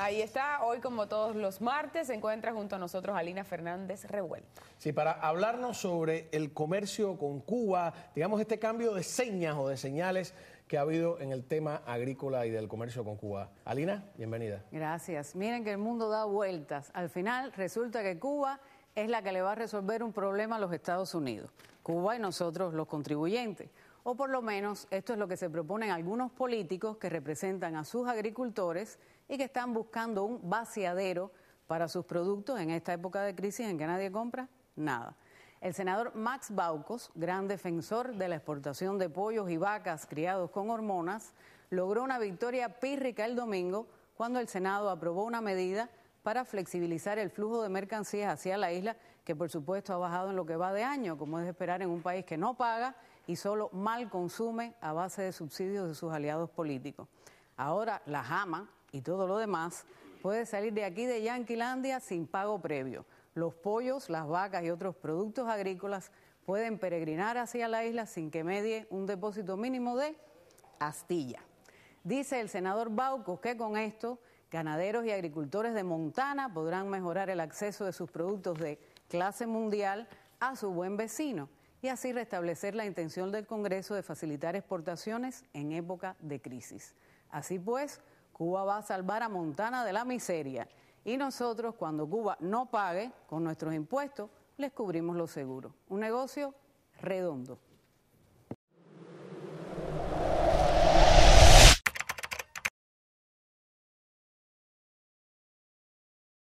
Ahí está, hoy como todos los martes se encuentra junto a nosotros Alina Fernández Revuelta. Sí, para hablarnos sobre el comercio con Cuba, digamos este cambio de señas o de señales que ha habido en el tema agrícola y del comercio con Cuba. Alina, bienvenida. Gracias. Miren que el mundo da vueltas. Al final resulta que Cuba es la que le va a resolver un problema a los Estados Unidos. Cuba y nosotros los contribuyentes. O por lo menos esto es lo que se proponen algunos políticos que representan a sus agricultores y que están buscando un vaciadero para sus productos en esta época de crisis en que nadie compra nada. El senador Max Baucos, gran defensor de la exportación de pollos y vacas criados con hormonas, logró una victoria pírrica el domingo cuando el Senado aprobó una medida para flexibilizar el flujo de mercancías hacia la isla, que por supuesto ha bajado en lo que va de año, como es de esperar en un país que no paga y solo mal consume a base de subsidios de sus aliados políticos ahora la jama y todo lo demás, puede salir de aquí de Yanquilandia sin pago previo. Los pollos, las vacas y otros productos agrícolas pueden peregrinar hacia la isla sin que medie un depósito mínimo de astilla. Dice el senador Bauco que con esto ganaderos y agricultores de Montana podrán mejorar el acceso de sus productos de clase mundial a su buen vecino y así restablecer la intención del Congreso de facilitar exportaciones en época de crisis. Así pues, Cuba va a salvar a Montana de la miseria y nosotros, cuando Cuba no pague con nuestros impuestos, les cubrimos los seguros. Un negocio redondo.